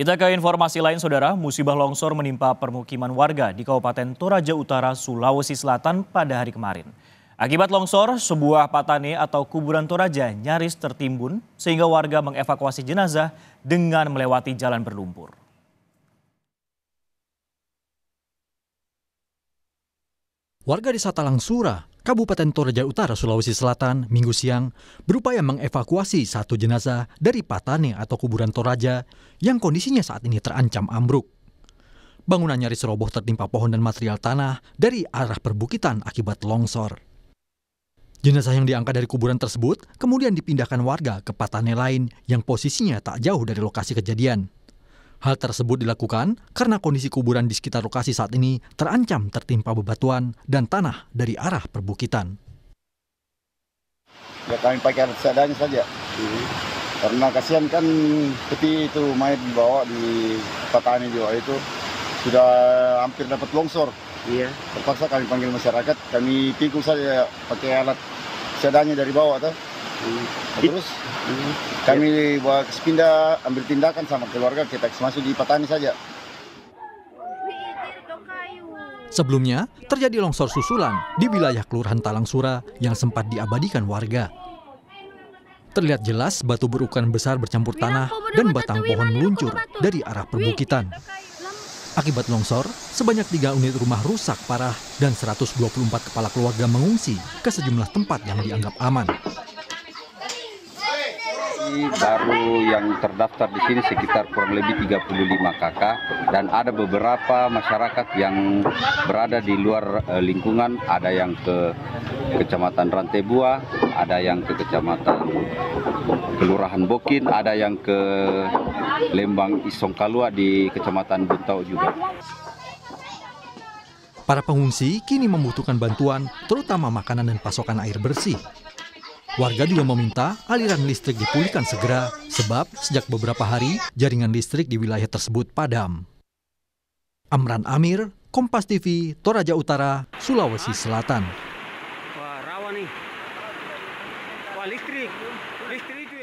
Kita ke informasi lain saudara, musibah longsor menimpa permukiman warga di Kabupaten Toraja Utara, Sulawesi Selatan pada hari kemarin. Akibat longsor, sebuah patane atau kuburan Toraja nyaris tertimbun sehingga warga mengevakuasi jenazah dengan melewati jalan berlumpur. Warga desa Surah, Kabupaten Toraja Utara, Sulawesi Selatan, minggu siang, berupaya mengevakuasi satu jenazah dari Patane atau kuburan Toraja yang kondisinya saat ini terancam ambruk. Bangunan nyaris roboh tertimpa pohon dan material tanah dari arah perbukitan akibat longsor. Jenazah yang diangkat dari kuburan tersebut kemudian dipindahkan warga ke Patane lain yang posisinya tak jauh dari lokasi kejadian. Hal tersebut dilakukan karena kondisi kuburan di sekitar lokasi saat ini terancam tertimpa bebatuan dan tanah dari arah perbukitan. Ya kami pakai alat seadanya saja. Hmm. Karena kasihan kan peti itu mayat dibawa di petani juga itu sudah hampir dapat longsor. Iya. Terpaksa kami panggil masyarakat, kami pikul saja pakai alat seadanya dari bawah. Tuh. Nah, terus hmm. kami buat pindah ambil tindakan sama keluarga kita masuk di petani saja. Sebelumnya, terjadi longsor susulan di wilayah Kelurahan Talangsura yang sempat diabadikan warga. Terlihat jelas batu berukuran besar bercampur tanah dan batang pohon meluncur dari arah perbukitan. Akibat longsor, sebanyak tiga unit rumah rusak parah dan 124 kepala keluarga mengungsi ke sejumlah tempat yang dianggap aman. KKI baru yang terdaftar di sini sekitar kurang lebih 35 KK dan ada beberapa masyarakat yang berada di luar eh, lingkungan, ada yang ke Kecamatan Rantai Buah, ada yang ke Kecamatan Kelurahan Bokin, ada yang ke Lembang Isongkalua di Kecamatan Buntau juga. Para pengungsi kini membutuhkan bantuan, terutama makanan dan pasokan air bersih. Warga juga meminta aliran listrik dipulihkan segera, sebab sejak beberapa hari jaringan listrik di wilayah tersebut padam. Amran Amir, Kompas TV, Toraja Utara, Sulawesi Selatan. Wah, rawan nih. Wah, listrik. Listrik.